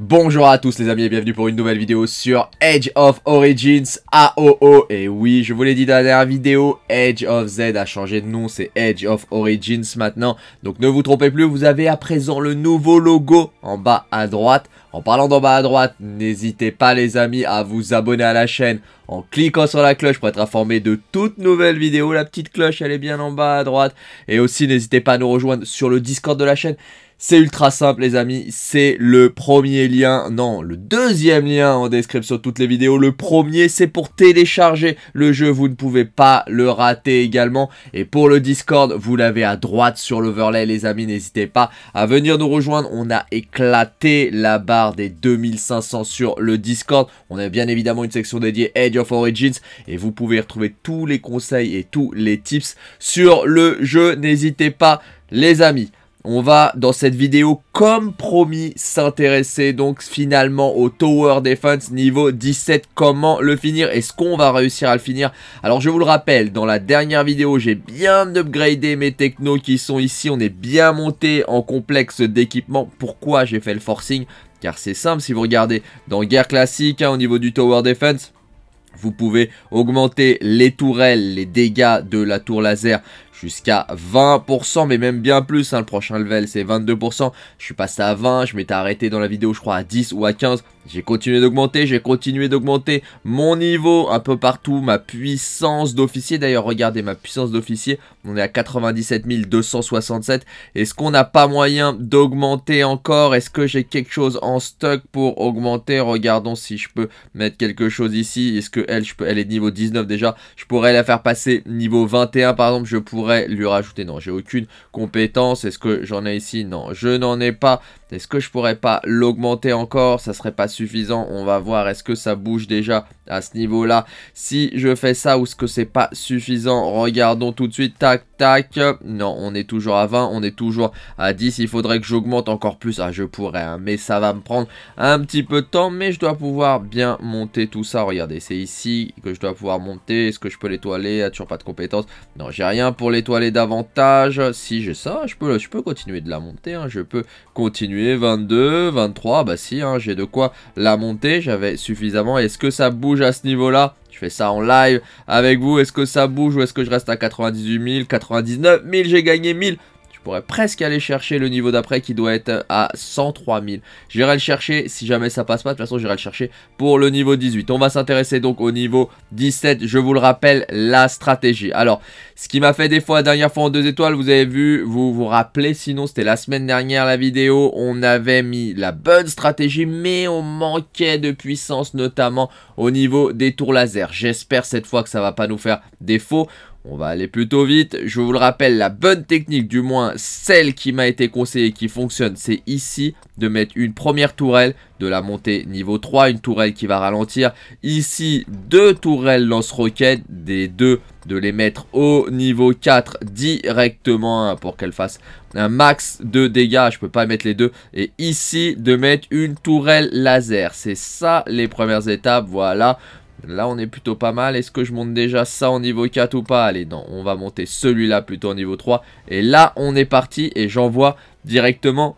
Bonjour à tous les amis et bienvenue pour une nouvelle vidéo sur Edge of Origins AOO Et oui, je vous l'ai dit dans la dernière vidéo, Edge of Z a changé de nom, c'est Edge of Origins maintenant Donc ne vous trompez plus, vous avez à présent le nouveau logo en bas à droite en parlant d'en bas à droite, n'hésitez pas les amis à vous abonner à la chaîne en cliquant sur la cloche pour être informé de toutes nouvelles vidéos. La petite cloche, elle est bien en bas à droite. Et aussi, n'hésitez pas à nous rejoindre sur le Discord de la chaîne. C'est ultra simple les amis, c'est le premier lien, non, le deuxième lien en description de toutes les vidéos. Le premier, c'est pour télécharger le jeu, vous ne pouvez pas le rater également. Et pour le Discord, vous l'avez à droite sur l'overlay les amis, n'hésitez pas à venir nous rejoindre. On a éclaté la barre des 2500 sur le Discord. On a bien évidemment une section dédiée Age of Origins et vous pouvez retrouver tous les conseils et tous les tips sur le jeu. N'hésitez pas les amis. On va dans cette vidéo, comme promis, s'intéresser donc finalement au Tower Defense niveau 17. Comment le finir Est-ce qu'on va réussir à le finir Alors je vous le rappelle, dans la dernière vidéo, j'ai bien upgradé mes technos qui sont ici. On est bien monté en complexe d'équipement. Pourquoi j'ai fait le forcing car c'est simple, si vous regardez dans Guerre classique, hein, au niveau du Tower Defense, vous pouvez augmenter les tourelles, les dégâts de la tour laser jusqu'à 20%, mais même bien plus. Hein. Le prochain level, c'est 22%. Je suis passé à 20, je m'étais arrêté dans la vidéo, je crois, à 10 ou à 15%. J'ai continué d'augmenter, j'ai continué d'augmenter mon niveau un peu partout, ma puissance d'officier. D'ailleurs, regardez ma puissance d'officier, on est à 97 267. Est-ce qu'on n'a pas moyen d'augmenter encore Est-ce que j'ai quelque chose en stock pour augmenter Regardons si je peux mettre quelque chose ici. Est-ce que elle, je elle est niveau 19 déjà Je pourrais la faire passer niveau 21 par exemple. Je pourrais lui rajouter, non, j'ai aucune compétence. Est-ce que j'en ai ici Non, je n'en ai pas. Est-ce que je pourrais pas l'augmenter encore Ça serait pas suffisant. On va voir. Est-ce que ça bouge déjà à ce niveau-là Si je fais ça ou est-ce que c'est pas suffisant Regardons tout de suite. Tac, tac. Non, on est toujours à 20. On est toujours à 10. Il faudrait que j'augmente encore plus. Ah, je pourrais. Hein. mais ça va me prendre un petit peu de temps. Mais je dois pouvoir bien monter tout ça. Regardez, c'est ici que je dois pouvoir monter. Est-ce que je peux l'étoiler ah, Toujours pas de compétence Non, j'ai rien pour l'étoiler davantage. Si j'ai ça, je peux, je peux continuer de la monter. Hein. je peux continuer 22, 23, bah si, hein, j'ai de quoi la monter, j'avais suffisamment. Est-ce que ça bouge à ce niveau-là je fais ça en live avec vous. Est-ce que ça bouge ou est-ce que je reste à 98 000, 99 000 J'ai gagné 1000 pourrais presque aller chercher le niveau d'après qui doit être à 103 000. J'irai le chercher, si jamais ça passe pas, de toute façon j'irai le chercher pour le niveau 18. On va s'intéresser donc au niveau 17, je vous le rappelle, la stratégie. Alors, ce qui m'a fait des fois la dernière fois en 2 étoiles, vous avez vu, vous vous rappelez, sinon c'était la semaine dernière la vidéo, on avait mis la bonne stratégie, mais on manquait de puissance, notamment au niveau des tours laser. J'espère cette fois que ça va pas nous faire défaut. On va aller plutôt vite. Je vous le rappelle, la bonne technique, du moins celle qui m'a été conseillée, qui fonctionne, c'est ici de mettre une première tourelle, de la montée niveau 3, une tourelle qui va ralentir. Ici, deux tourelles lance-roquettes, des deux, de les mettre au niveau 4 directement pour qu'elles fassent un max de dégâts. Je peux pas mettre les deux. Et ici, de mettre une tourelle laser. C'est ça les premières étapes, voilà. Là, on est plutôt pas mal. Est-ce que je monte déjà ça en niveau 4 ou pas Allez, non, on va monter celui-là plutôt en niveau 3. Et là, on est parti et j'envoie directement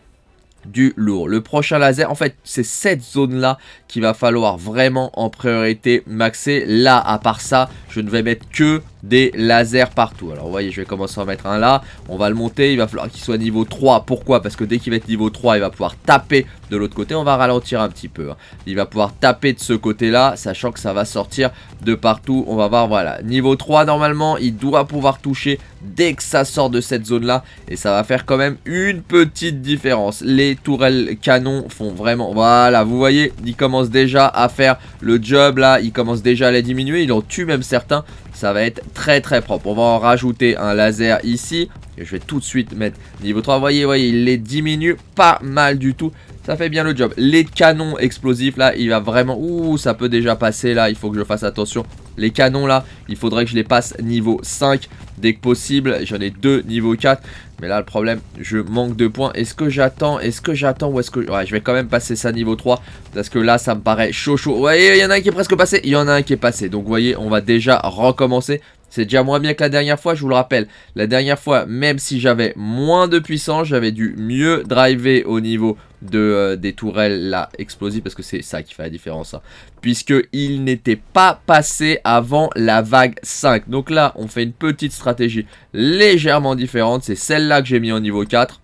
du lourd. Le prochain laser, en fait, c'est cette zone-là qu'il va falloir vraiment en priorité maxer. Là, à part ça, je ne vais mettre que des lasers partout. Alors vous voyez, je vais commencer à en mettre un là. On va le monter, il va falloir qu'il soit niveau 3. Pourquoi Parce que dès qu'il va être niveau 3, il va pouvoir taper de l'autre côté. On va ralentir un petit peu. Hein. Il va pouvoir taper de ce côté-là, sachant que ça va sortir de partout. On va voir, voilà. Niveau 3, normalement, il doit pouvoir toucher dès que ça sort de cette zone-là. Et ça va faire quand même une petite différence. Les tourelles canons font vraiment... Voilà, vous voyez, il commence déjà à faire le job là. Il commence déjà à les diminuer. Il en tue même certains ça va être très très propre. On va en rajouter un laser ici. je vais tout de suite mettre niveau 3. Vous voyez, voyez, il les diminue pas mal du tout. Ça fait bien le job. Les canons explosifs là, il va vraiment... Ouh, ça peut déjà passer là, il faut que je fasse attention. Les canons là, il faudrait que je les passe niveau 5 dès que possible. J'en ai deux niveau 4. Mais là, le problème, je manque de points. Est-ce que j'attends Est-ce que j'attends ou est-ce que... Ouais, je vais quand même passer ça niveau 3. Parce que là, ça me paraît chaud chaud. Vous voyez, il y en a un qui est presque passé. Il y en a un qui est passé. Donc, vous voyez, on va déjà recommencer. C'est déjà moins bien que la dernière fois, je vous le rappelle. La dernière fois, même si j'avais moins de puissance, j'avais dû mieux driver au niveau de, euh, des tourelles là explosives, parce que c'est ça qui fait la différence. Hein. Puisque Puisqu'il n'était pas passé avant la vague 5. Donc là, on fait une petite stratégie légèrement différente. C'est celle-là que j'ai mis en niveau 4.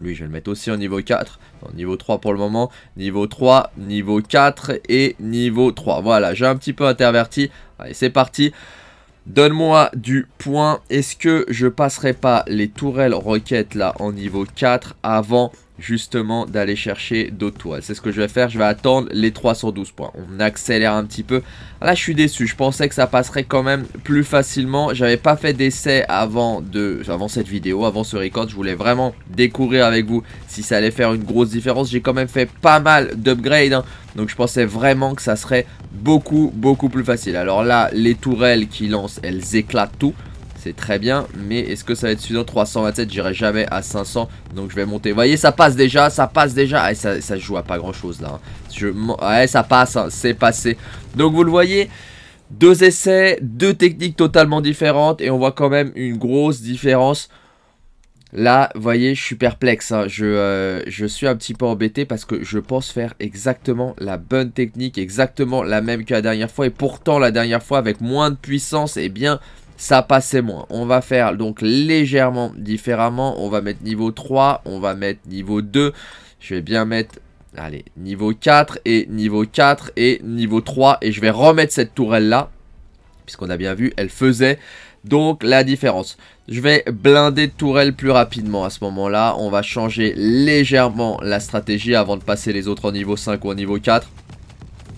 Lui, je vais le mettre aussi en niveau 4. niveau 3 pour le moment. Niveau 3, niveau 4 et niveau 3. Voilà, j'ai un petit peu interverti. Allez, c'est parti. Donne-moi du point. Est-ce que je passerai pas les tourelles roquettes là en niveau 4 avant justement d'aller chercher d'autres toiles. C'est ce que je vais faire, je vais attendre les 312 points. On accélère un petit peu. Là, je suis déçu, je pensais que ça passerait quand même plus facilement. J'avais pas fait d'essai avant, de, avant cette vidéo, avant ce record. Je voulais vraiment découvrir avec vous si ça allait faire une grosse différence. J'ai quand même fait pas mal d'upgrades, hein. donc je pensais vraiment que ça serait beaucoup, beaucoup plus facile. Alors là, les tourelles qui lancent, elles éclatent tout c'est très bien. Mais est-ce que ça va être suffisant 327, j'irai jamais à 500. Donc je vais monter. Vous voyez, ça passe déjà, ça passe déjà. Ah, ça, ça joue à pas grand-chose là. Hein. Ah ouais, ça passe, hein, c'est passé. Donc vous le voyez, deux essais, deux techniques totalement différentes. Et on voit quand même une grosse différence. Là, vous voyez, je suis perplexe. Hein. Je, euh, je, suis un petit peu embêté parce que je pense faire exactement la bonne technique, exactement la même que la dernière fois. Et pourtant, la dernière fois, avec moins de puissance, eh bien, ça passait moins. On va faire donc légèrement différemment. On va mettre niveau 3, on va mettre niveau 2. Je vais bien mettre, allez, niveau 4 et niveau 4 et niveau 3. Et je vais remettre cette tourelle-là, puisqu'on a bien vu, elle faisait donc la différence. Je vais blinder de tourelle plus rapidement à ce moment-là. On va changer légèrement la stratégie avant de passer les autres au niveau 5 ou au niveau 4.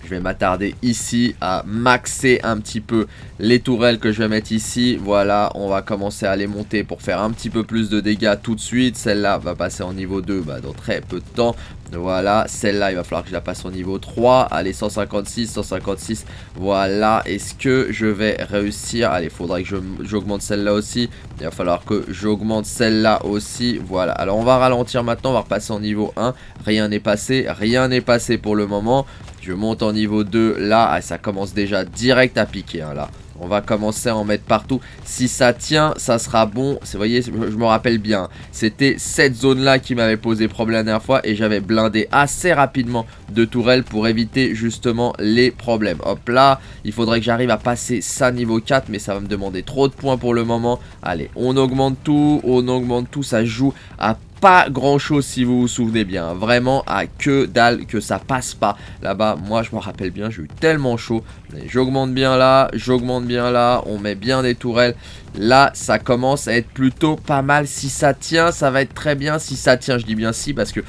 Je vais m'attarder ici à maxer un petit peu les tourelles que je vais mettre ici. Voilà, on va commencer à les monter pour faire un petit peu plus de dégâts tout de suite. Celle-là va passer en niveau 2 bah, dans très peu de temps. Voilà, celle-là, il va falloir que je la passe au niveau 3. Allez, 156, 156. Voilà, est-ce que je vais réussir Allez, faudrait que j'augmente celle-là aussi. Il va falloir que j'augmente celle-là aussi. Voilà, alors on va ralentir maintenant, on va repasser en niveau 1. Rien n'est passé, rien n'est passé pour le moment. Je monte en niveau 2. Là, ah, ça commence déjà direct à piquer. Hein, là. On va commencer à en mettre partout. Si ça tient, ça sera bon. Vous voyez, je me rappelle bien. C'était cette zone-là qui m'avait posé problème la dernière fois. Et j'avais blindé assez rapidement de tourelles pour éviter justement les problèmes. Hop là, il faudrait que j'arrive à passer ça niveau 4. Mais ça va me demander trop de points pour le moment. Allez, on augmente tout. On augmente tout. Ça joue à pas grand chose si vous vous souvenez bien. Vraiment à que dalle que ça passe pas là-bas. Moi je me rappelle bien, j'ai eu tellement chaud. J'augmente bien là, j'augmente bien là, on met bien des tourelles. Là, ça commence à être plutôt pas mal. Si ça tient, ça va être très bien. Si ça tient, je dis bien si parce que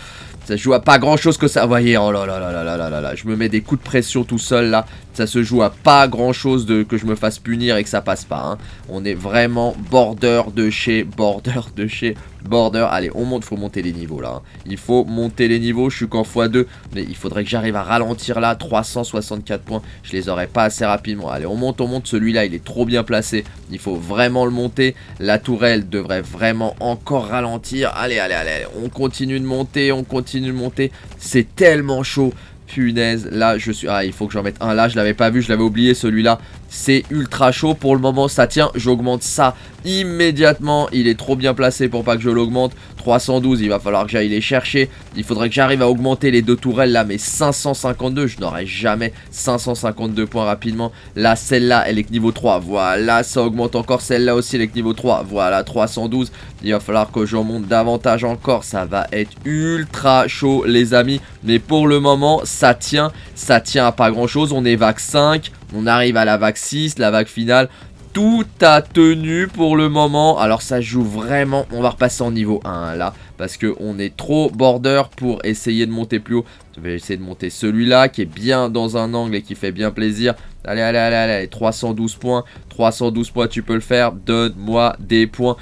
ça joue à pas grand chose que ça. voyez, oh là là là là là là là là. Je me mets des coups de pression tout seul là. Ça se joue à pas grand chose de que je me fasse punir et que ça passe pas. Hein. On est vraiment border de chez, border de chez, border. Allez, on monte, faut monter les niveaux là. Hein. Il faut monter les niveaux, je suis qu'en x2. Mais il faudrait que j'arrive à ralentir là, 364 points. Je les aurais pas assez rapidement. Allez, on monte, on monte. Celui-là, il est trop bien placé. Il faut vraiment le monter. La tourelle devrait vraiment encore ralentir. allez, allez, allez. on continue de monter, on continue de monter. C'est tellement chaud. Punaise, là, je suis... Ah, il faut que j'en mette un là, je l'avais pas vu, je l'avais oublié celui-là. C'est ultra chaud. Pour le moment, ça tient. J'augmente ça immédiatement. Il est trop bien placé pour pas que je l'augmente. 312, il va falloir que j'aille les chercher. Il faudrait que j'arrive à augmenter les deux tourelles là, mais 552, je n'aurai jamais 552 points rapidement. Là, celle-là, elle est niveau 3. Voilà, ça augmente encore. Celle-là aussi, elle est niveau 3. Voilà, 312. Il va falloir que j'en monte davantage encore. Ça va être ultra chaud, les amis. Mais pour le moment, ça tient. Ça tient à pas grand-chose. On est vague 5. On arrive à la vague 6, la vague finale. Tout a tenu pour le moment. Alors ça joue vraiment. On va repasser en niveau 1 là. Parce qu'on est trop border pour essayer de monter plus haut. Je vais essayer de monter celui-là qui est bien dans un angle et qui fait bien plaisir. Allez, allez, allez, allez. 312 points. 312 points, tu peux le faire. Donne-moi des points.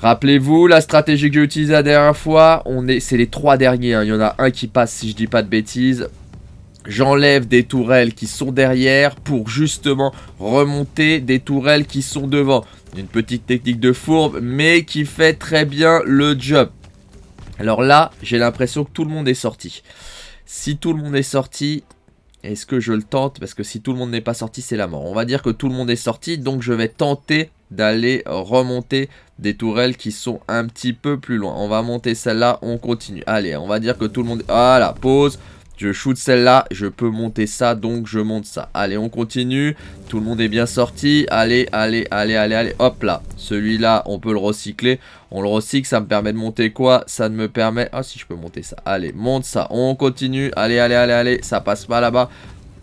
Rappelez-vous la stratégie que j'ai utilisée la dernière fois. C'est est les trois derniers. Hein. Il y en a un qui passe si je dis pas de bêtises. J'enlève des tourelles qui sont derrière pour justement remonter des tourelles qui sont devant. Une petite technique de fourbe mais qui fait très bien le job. Alors là, j'ai l'impression que tout le monde est sorti. Si tout le monde est sorti, est-ce que je le tente Parce que si tout le monde n'est pas sorti, c'est la mort. On va dire que tout le monde est sorti, donc je vais tenter d'aller remonter des tourelles qui sont un petit peu plus loin. On va monter celle-là, on continue. Allez, on va dire que tout le monde... Voilà, pause. Je shoot celle-là, je peux monter ça, donc je monte ça. Allez, on continue. Tout le monde est bien sorti. Allez, allez, allez, allez, allez. Hop là. Celui-là, on peut le recycler. On le recycle, ça me permet de monter quoi Ça ne me permet... Ah si, je peux monter ça. Allez, monte ça. On continue. Allez, allez, allez, allez. Ça passe pas là-bas.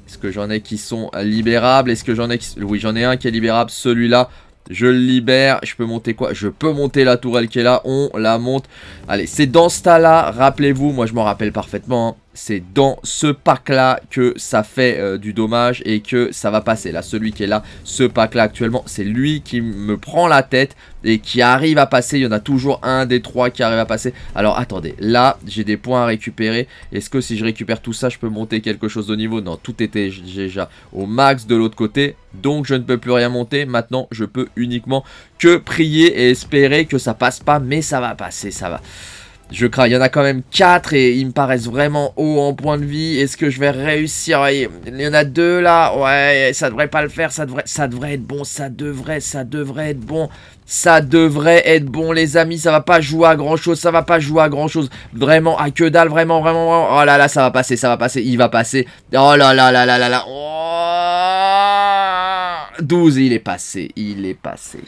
Est-ce que j'en ai qui sont libérables Est-ce que j'en ai qui... Oui, j'en ai un qui est libérable. Celui-là, je le libère. Je peux monter quoi Je peux monter la tourelle qui est là. On la monte. Allez, c'est dans ce tas-là. Rappelez-vous, moi je m'en rappelle parfaitement. Hein c'est dans ce pack-là que ça fait euh, du dommage et que ça va passer. Là, celui qui est là, ce pack-là actuellement, c'est lui qui me prend la tête et qui arrive à passer. Il y en a toujours un des trois qui arrive à passer. Alors, attendez, là, j'ai des points à récupérer. Est-ce que si je récupère tout ça, je peux monter quelque chose de niveau Non, tout était déjà au max de l'autre côté. Donc, je ne peux plus rien monter. Maintenant, je peux uniquement que prier et espérer que ça passe pas. Mais ça va passer, ça va. Je crains, il y en a quand même 4 et ils me paraissent vraiment haut en point de vie. Est-ce que je vais réussir Il y en a deux là, ouais, ça devrait pas le faire, ça devrait, ça devrait être bon, ça devrait, ça devrait être bon. Ça devrait être bon les amis, ça va pas jouer à grand chose, ça va pas jouer à grand chose. Vraiment, à que dalle, vraiment, vraiment, vraiment. Oh là là, ça va passer, ça va passer, il va passer. Oh là là là là là là. 12, il est passé, il est passé.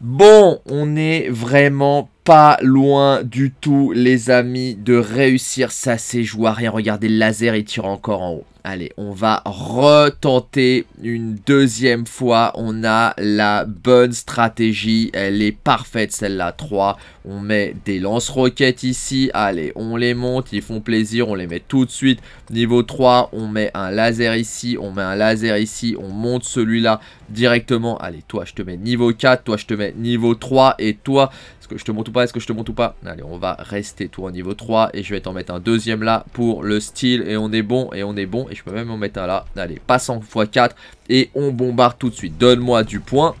Bon, on est vraiment pas loin du tout, les amis, de réussir. Ça, c'est joué à rien. Regardez, le laser, il tire encore en haut. Allez, on va retenter une deuxième fois. On a la bonne stratégie. Elle est parfaite, celle-là. 3. On met des lance-roquettes ici. Allez, on les monte. Ils font plaisir. On les met tout de suite. Niveau 3, on met un laser ici. On met un laser ici. On monte celui-là directement. Allez, toi, je te mets niveau 4. Toi, je te mets niveau 3. Et toi, est-ce que je te monte ou pas Est-ce que je te monte ou pas Allez, on va rester tout au niveau 3. Et je vais t'en mettre un deuxième là pour le style. Et on est bon, et on est bon. Et je peux même en mettre un là. Allez, passe en x4. Et on bombarde tout de suite. Donne-moi du point.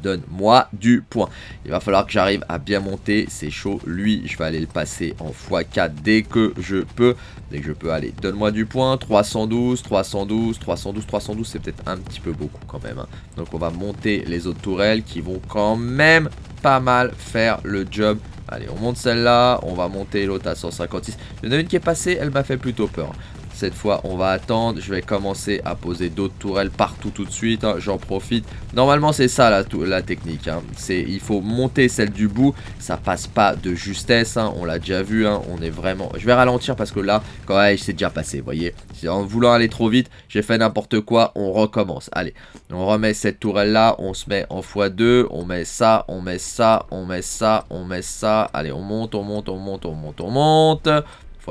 Donne-moi du point. Il va falloir que j'arrive à bien monter. C'est chaud. Lui, je vais aller le passer en x4 dès que je peux. Dès que je peux. aller. donne-moi du point. 312, 312, 312, 312. C'est peut-être un petit peu beaucoup quand même. Hein. Donc, on va monter les autres tourelles qui vont quand même pas mal faire le job. Allez, on monte celle-là. On va monter l'autre à 156. Il y en a une qui est passée, elle m'a fait plutôt peur. Cette fois, on va attendre. Je vais commencer à poser d'autres tourelles partout tout de suite. Hein. J'en profite. Normalement, c'est ça la, technique. Hein. Il faut monter celle du bout. Ça passe pas de justesse. Hein. On l'a déjà vu. On est vraiment... Je vais ralentir parce que là, quand même, c'est déjà passé. Vous voyez En voulant aller trop vite, j'ai fait n'importe quoi. On recommence. Allez, on remet cette tourelle-là. On se met en x2. On met ça, on met ça, on met ça, on met ça. Allez, on monte, on monte, on monte, on monte, on monte.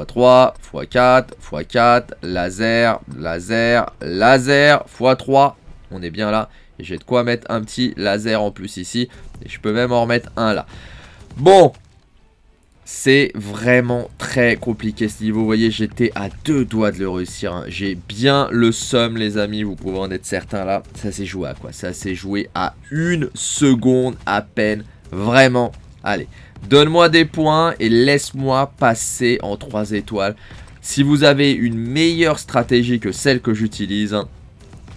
3 x4, x4, laser, laser, laser, x3. On est bien là. j'ai de quoi mettre un petit laser en plus ici. Et je peux même en remettre un là. Bon, c'est vraiment très compliqué ce niveau. Vous voyez, j'étais à deux doigts de le réussir. Hein. J'ai bien le seum, les amis. Vous pouvez en être certain là. Ça s'est joué à quoi Ça s'est joué à une seconde à peine. Vraiment. Allez, Donne-moi des points et laisse-moi passer en 3 étoiles. Si vous avez une meilleure stratégie que celle que j'utilise,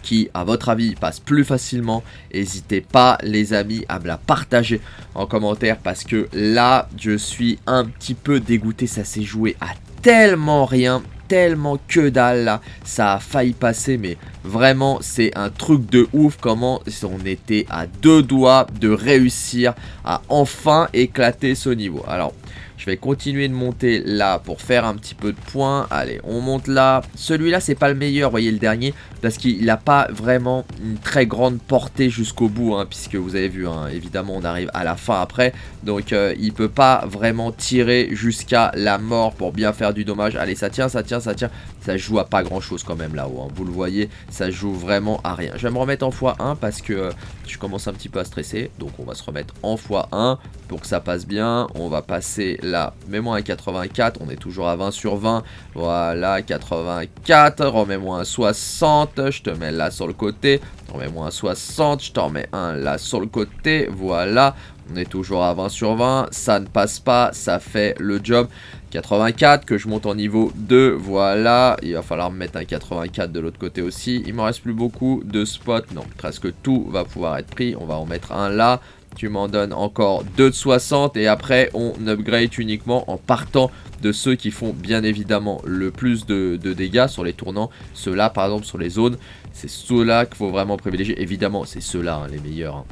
qui, à votre avis, passe plus facilement. N'hésitez pas, les amis, à me la partager en commentaire parce que là, je suis un petit peu dégoûté. Ça s'est joué à tellement rien tellement que dalle Ça a failli passer, mais vraiment, c'est un truc de ouf comment on était à deux doigts de réussir à enfin éclater ce niveau. Alors, je vais continuer de monter là pour faire un petit peu de points. Allez, on monte là. Celui-là, c'est pas le meilleur, Vous voyez le dernier, parce qu'il n'a pas vraiment une très grande portée jusqu'au bout, hein, puisque vous avez vu, hein, évidemment, on arrive à la fin après. Donc, euh, il peut pas vraiment tirer jusqu'à la mort pour bien faire du dommage. Allez, ça tient, ça tient, ça tient. Ça joue à pas grand-chose quand même là-haut. Hein. Vous le voyez, ça joue vraiment à rien. Je vais me remettre en x1 parce que euh, je commence un petit peu à stresser. Donc, on va se remettre en x1 pour que ça passe bien. On va passer là mets-moi un 84, on est toujours à 20 sur 20. Voilà, 84, remets-moi un 60, je te mets là sur le côté. Remets-moi un 60, je t'en mets un là sur le côté. Voilà, on est toujours à 20 sur 20, ça ne passe pas, ça fait le job. 84, que je monte en niveau 2, voilà, il va falloir mettre un 84 de l'autre côté aussi. Il me reste plus beaucoup de spots, non, presque tout va pouvoir être pris, on va en mettre un là. Tu m'en donnes encore 2 de 60 et après on upgrade uniquement en partant de ceux qui font bien évidemment le plus de, dégâts sur les tournants. Ceux-là par exemple sur les zones, c'est ceux-là qu'il faut vraiment privilégier. Évidemment c'est ceux-là hein, les meilleurs. Hein.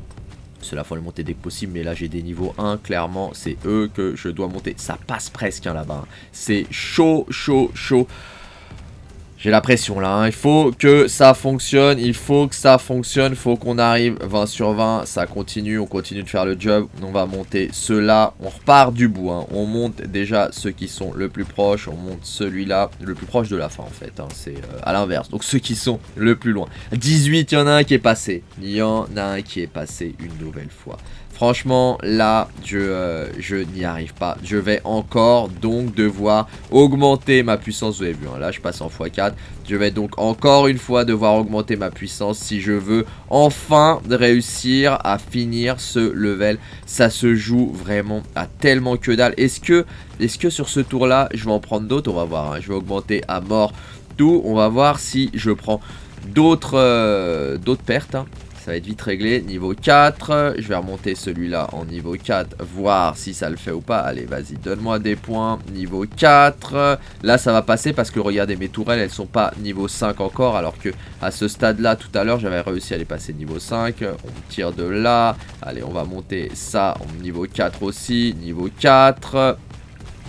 ceux-là Cela faut les monter dès que possible, mais là j'ai des niveaux 1, clairement c'est eux que je dois monter. Ça passe presque hein, là-bas. C'est chaud, chaud, chaud. J'ai la pression là, hein. il faut que ça fonctionne, il faut que ça fonctionne, faut qu'on arrive 20 sur 20, ça continue, on continue de faire le job, on va monter ceux-là, on repart du bout, hein. on monte déjà ceux qui sont le plus proches, on monte celui-là, le plus proche de la fin en fait, hein. c'est euh, à l'inverse, donc ceux qui sont le plus loin. 18, il y en a un qui est passé, il y en a un qui est passé une nouvelle fois. Franchement, là, euh, je, n'y arrive pas. Je vais encore donc devoir augmenter ma puissance. Vous avez vu, hein, là, je passe en x4. Je vais donc encore une fois devoir augmenter ma puissance si je veux enfin réussir à finir ce level. Ça se joue vraiment à tellement que dalle. Est-ce que, est que sur ce tour-là, je vais en prendre d'autres On va voir. Hein. Je vais augmenter à mort tout. On va voir si je prends d'autres euh, d'autres pertes. Hein ça va être vite réglé. Niveau 4, je vais remonter celui-là en niveau 4, voir si ça le fait ou pas. Allez, vas-y, donne-moi des points. Niveau 4, là ça va passer parce que regardez, mes tourelles, elles sont pas niveau 5 encore. Alors que à ce stade-là, tout à l'heure, j'avais réussi à les passer niveau 5. On tire de là. Allez, on va monter ça en niveau 4 aussi. Niveau 4...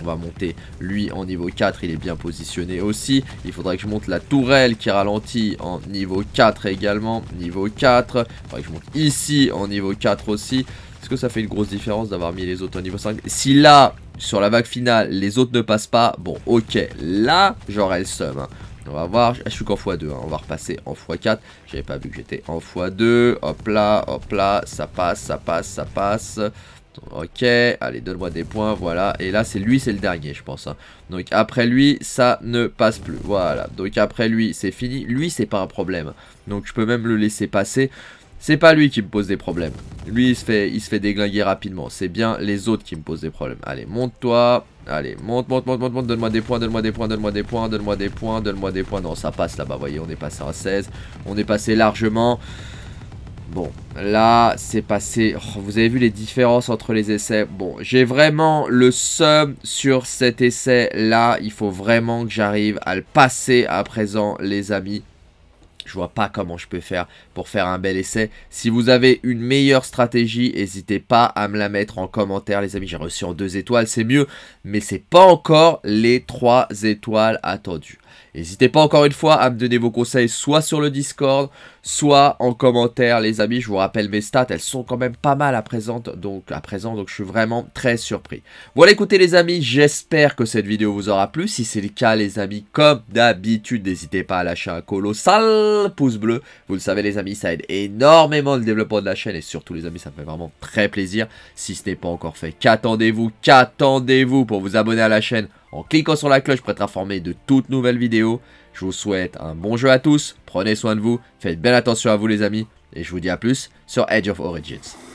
On va monter lui en niveau 4, il est bien positionné aussi. Il faudrait que je monte la tourelle qui ralentit en niveau 4 également. Niveau 4, il faudrait que je monte ici en niveau 4 aussi. Est-ce que ça fait une grosse différence d'avoir mis les autres en niveau 5 Si là, sur la vague finale, les autres ne passent pas, bon ok, là j'aurai le seum. On va voir, je suis qu'en x2, hein. on va repasser en x4. J'avais pas vu que j'étais en x2. Hop là, hop là, ça passe, ça passe, ça passe. Ok, allez, donne-moi des points, voilà. Et là, c'est lui, c'est le dernier, je pense. Hein. Donc après lui, ça ne passe plus. Voilà, donc après lui, c'est fini. Lui, c'est pas un problème. Donc je peux même le laisser passer. C'est pas lui qui me pose des problèmes. Lui, il se fait, il se fait déglinguer rapidement. C'est bien les autres qui me posent des problèmes. Allez, monte-toi. Allez, monte, monte, monte, monte, monte. Donne-moi des points, donne-moi des points, donne-moi des points, donne-moi des points, donne-moi des points. Non, ça passe là-bas, voyez, on est passé à 16. On est passé largement. Bon, là, c'est passé. Oh, vous avez vu les différences entre les essais. Bon, j'ai vraiment le seum sur cet essai-là. Il faut vraiment que j'arrive à le passer à présent, les amis. Je vois pas comment je peux faire pour faire un bel essai. Si vous avez une meilleure stratégie, n'hésitez pas à me la mettre en commentaire, les amis. J'ai reçu en deux étoiles, c'est mieux, mais c'est pas encore les trois étoiles attendues. N'hésitez pas encore une fois à me donner vos conseils, soit sur le Discord, soit en commentaire, les amis. Je vous rappelle mes stats, elles sont quand même pas mal à présent, donc à présent, donc je suis vraiment très surpris. Voilà, écoutez les amis, j'espère que cette vidéo vous aura plu. Si c'est le cas, les amis, comme d'habitude, n'hésitez pas à lâcher un colossal pouce bleu. Vous le savez les amis, ça aide énormément le développement de la chaîne et surtout les amis, ça me fait vraiment très plaisir. Si ce n'est pas encore fait, qu'attendez-vous, qu'attendez-vous pour vous abonner à la chaîne en cliquant sur la cloche pour être informé de toutes nouvelles vidéos. Je vous souhaite un bon jeu à tous, prenez soin de vous, faites bien attention à vous les amis et je vous dis à plus sur Edge of Origins.